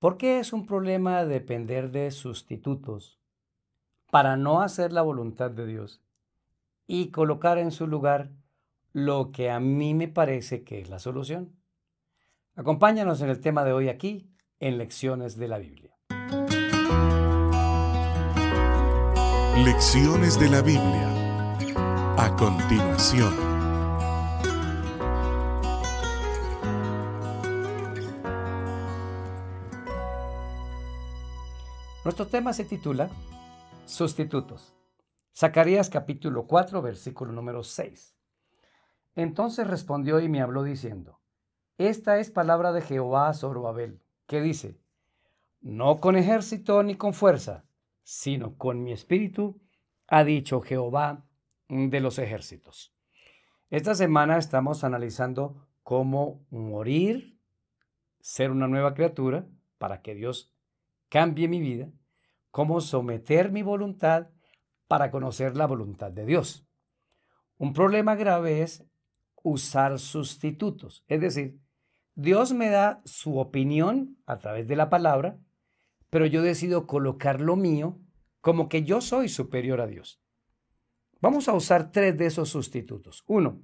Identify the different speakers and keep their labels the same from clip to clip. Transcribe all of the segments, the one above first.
Speaker 1: ¿Por qué es un problema depender de sustitutos para no hacer la voluntad de Dios y colocar en su lugar lo que a mí me parece que es la solución? Acompáñanos en el tema de hoy aquí en Lecciones de la Biblia. Lecciones de la Biblia. A continuación. Nuestro tema se titula Sustitutos. Zacarías capítulo 4, versículo número 6. Entonces respondió y me habló diciendo, Esta es palabra de Jehová sobre Babel, que dice, No con ejército ni con fuerza, sino con mi espíritu, ha dicho Jehová de los ejércitos. Esta semana estamos analizando cómo morir, ser una nueva criatura, para que Dios cambie mi vida, cómo someter mi voluntad para conocer la voluntad de Dios. Un problema grave es usar sustitutos, es decir, Dios me da su opinión a través de la palabra, pero yo decido colocar lo mío como que yo soy superior a Dios. Vamos a usar tres de esos sustitutos. Uno,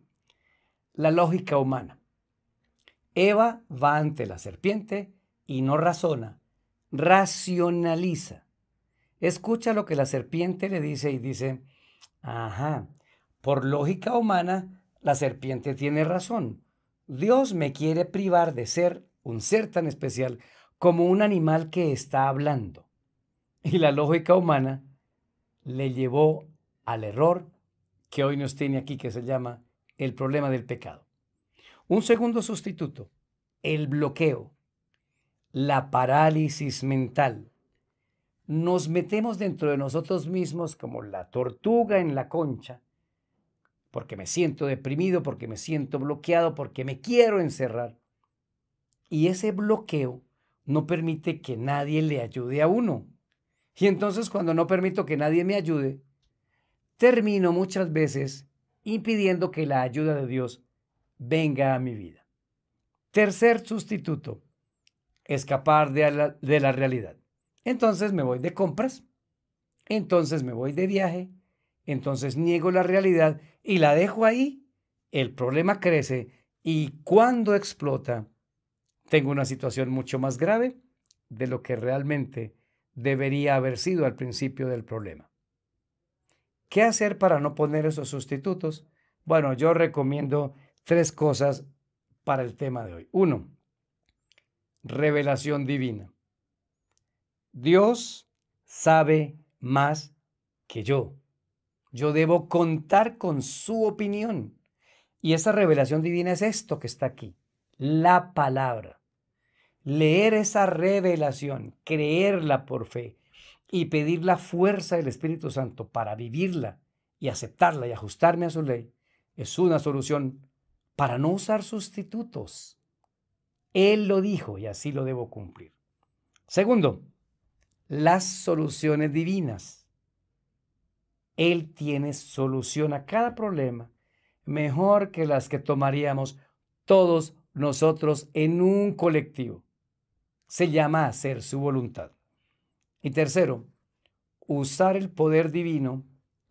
Speaker 1: la lógica humana. Eva va ante la serpiente y no razona, racionaliza. Escucha lo que la serpiente le dice y dice, ajá, por lógica humana, la serpiente tiene razón. Dios me quiere privar de ser un ser tan especial como un animal que está hablando. Y la lógica humana le llevó al error que hoy nos tiene aquí, que se llama el problema del pecado. Un segundo sustituto, el bloqueo la parálisis mental. Nos metemos dentro de nosotros mismos como la tortuga en la concha, porque me siento deprimido, porque me siento bloqueado, porque me quiero encerrar. Y ese bloqueo no permite que nadie le ayude a uno. Y entonces cuando no permito que nadie me ayude, termino muchas veces impidiendo que la ayuda de Dios venga a mi vida. Tercer sustituto, escapar de la, realidad. Entonces me voy de compras, entonces me voy de viaje, entonces niego la realidad y la dejo ahí. El problema crece y cuando explota, tengo una situación mucho más grave de lo que realmente debería haber sido al principio del problema. ¿Qué hacer para no poner esos sustitutos? Bueno, yo recomiendo tres cosas para el tema de hoy. Uno, revelación divina. Dios sabe más que yo. Yo debo contar con su opinión. Y esa revelación divina es esto que está aquí, la palabra. Leer esa revelación, creerla por fe y pedir la fuerza del Espíritu Santo para vivirla y aceptarla y ajustarme a su ley es una solución para no usar sustitutos. Él lo dijo y así lo debo cumplir. Segundo, las soluciones divinas. Él tiene solución a cada problema mejor que las que tomaríamos todos nosotros en un colectivo. Se llama hacer su voluntad. Y tercero, usar el poder divino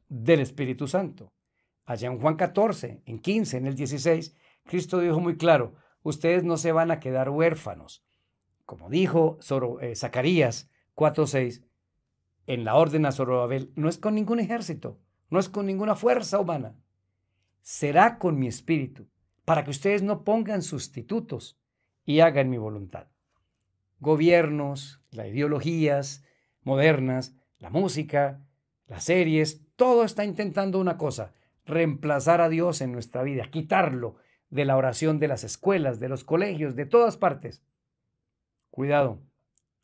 Speaker 1: del Espíritu Santo. Allá en Juan 14, en 15, en el 16, Cristo dijo muy claro, ustedes no se van a quedar huérfanos. Como dijo eh, Zacarías 4.6, en la orden a Zorobabel, no es con ningún ejército, no es con ninguna fuerza humana, será con mi espíritu, para que ustedes no pongan sustitutos y hagan mi voluntad. Gobiernos, las ideologías modernas, la música, las series, todo está intentando una cosa, reemplazar a Dios en nuestra vida, quitarlo, de la oración de las escuelas, de los colegios, de todas partes. Cuidado,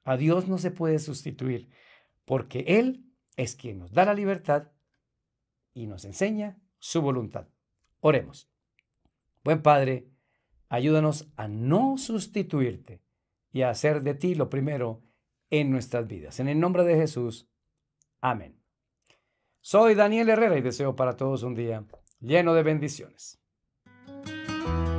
Speaker 1: a Dios no se puede sustituir, porque Él es quien nos da la libertad y nos enseña su voluntad. Oremos. Buen Padre, ayúdanos a no sustituirte y a hacer de ti lo primero en nuestras vidas. En el nombre de Jesús. Amén. Soy Daniel Herrera y deseo para todos un día lleno de bendiciones. you